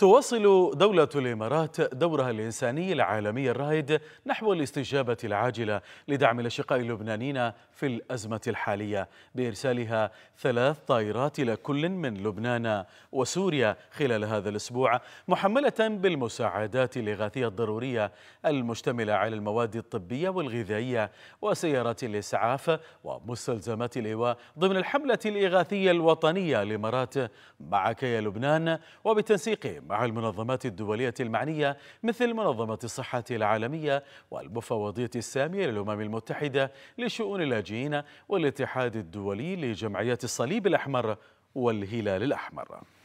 تواصل دولة الإمارات دورها الإنساني العالمي الرائد نحو الاستجابة العاجلة لدعم الأشقاء اللبنانيين في الأزمة الحالية بإرسالها ثلاث طائرات إلى كل من لبنان وسوريا خلال هذا الأسبوع محملة بالمساعدات الإغاثية الضرورية المشتملة على المواد الطبية والغذائية وسيارات الإسعاف ومستلزمات الإيواء ضمن الحملة الإغاثية الوطنية الإمارات مع كيا لبنان وبتنسيق مع المنظمات الدولية المعنية مثل منظمة الصحة العالمية والمفوضية السامية للأمم المتحدة لشؤون اللاجئين والاتحاد الدولي لجمعيات الصليب الأحمر والهلال الأحمر